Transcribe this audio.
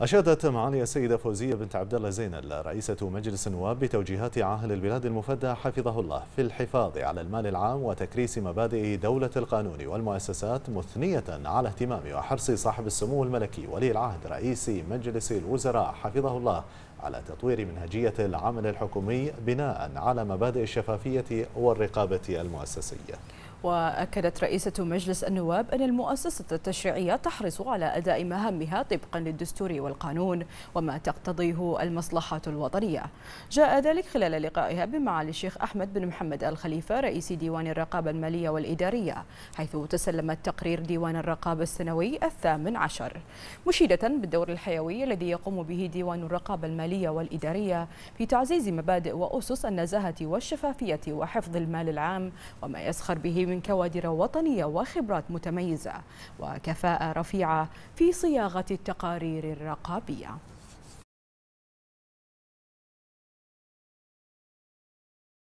أشادت معالي السيدة فوزية بنت عبد الله زينل رئيسة مجلس النواب بتوجيهات عاهل البلاد المفدى حفظه الله في الحفاظ على المال العام وتكريس مبادئ دولة القانون والمؤسسات مثنية على اهتمام وحرص صاحب السمو الملكي ولي العهد رئيس مجلس الوزراء حفظه الله على تطوير منهجية العمل الحكومي بناء على مبادئ الشفافية والرقابة المؤسسية وأكدت رئيسة مجلس النواب أن المؤسسة التشريعية تحرص على أداء مهامها طبقا للدستور والقانون وما تقتضيه المصلحة الوطنية جاء ذلك خلال لقائها بمعالي الشيخ أحمد بن محمد الخليفة رئيس ديوان الرقابة المالية والإدارية حيث تسلمت تقرير ديوان الرقابة السنوي الثامن عشر مشيدة بالدور الحيوي الذي يقوم به ديوان الرقابة المالية والإدارية في تعزيز مبادئ وأسس النزاهة والشفافية وحفظ المال العام وما يسخر به من من كوادر وطنية وخبرات متميزة وكفاءة رفيعة في صياغة التقارير الرقابية